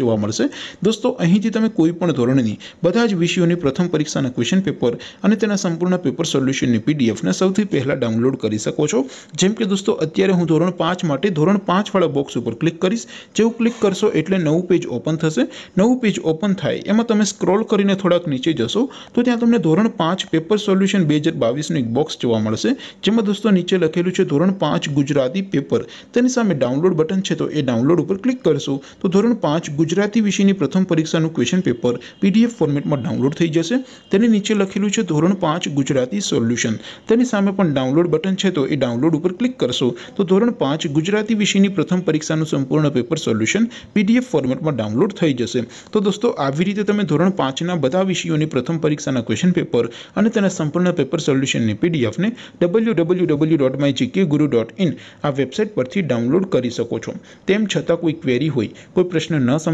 જોવા મળશે દોસ્તો અહીંથી તમે કોઈપણ ધોરણની બધા જ વિષયોની પ્રથમ પરીક્ષાના ક્વેશ્ચન પેપર અને તેના સંપૂર્ણ પેપર સોલ્યુશનની પીડીએફ ને સૌથી પહેલા ડાઉનલોડ કરી શકો છો જેમ કે દોસ્તો અત્યારે હું ધોરણ 5 માટે ધોરણ 5 વાળા બોક્સ ઉપર ક્લિક કરશો જેઉ ક્લિક કરશો એટલે નવું પેજ ઓપન થશે નવું પેજ ઓપન થાય એમાં તમે સ્ક્રોલ કરીને થોડક નીચે જશો તો ત્યાં તમને ધોરણ 5 પેપર સોલ્યુશન 2022 નો એક બોક્સ જોવા મળશે જેમાં દોસ્તો નીચે લખેલું છે ધોરણ 5 ગુજરાતી પેપર તેની સામે ડાઉનલોડ બટન છે તો એ ડાઉનલોડ ઉપર ક્લિક કરશો તો ધોરણ 5 ગુજરાતી વિષયની પ્રથમ પરીક્ષાનું ક્વેશ્ચન પેપર પીડીએફ ફોર્મેટમાં ડાઉનલોડ થઈ જશે તેની નીચે લખેલું છે ધોરણ 5 ગુજરાતી સોલ્યુશન તેની સામે પણ ડાઉનલોડ બટન છે તો એ ડાઉનલોડ ઉપર ક્લિક કરશો તો ધોરણ 5 ગુજરાતી વિષયની પ્રથમ પરીક્ષાનું સંપૂર્ણ પેપર સોલ્યુશન પીડીએફ ફોર્મેટમાં ડાઉનલોડ થઈ જશે તો દોસ્તો આવી રીતે તમે ધોરણ 5 ના બધા વિષયોની પ્રથમ પરીક્ષાના ક્વેશ્ચન પેપર અને તેના સંપૂર્ણ પેપર સોલ્યુશનની પીડીએફ ને www.mygkguru.in આ વેબસાઈટ પરથી ડાઉનલોડ કરી શકો છો તેમ છતક કોઈ ક્વેરી હોય કોઈ પ્રશ્ન નસ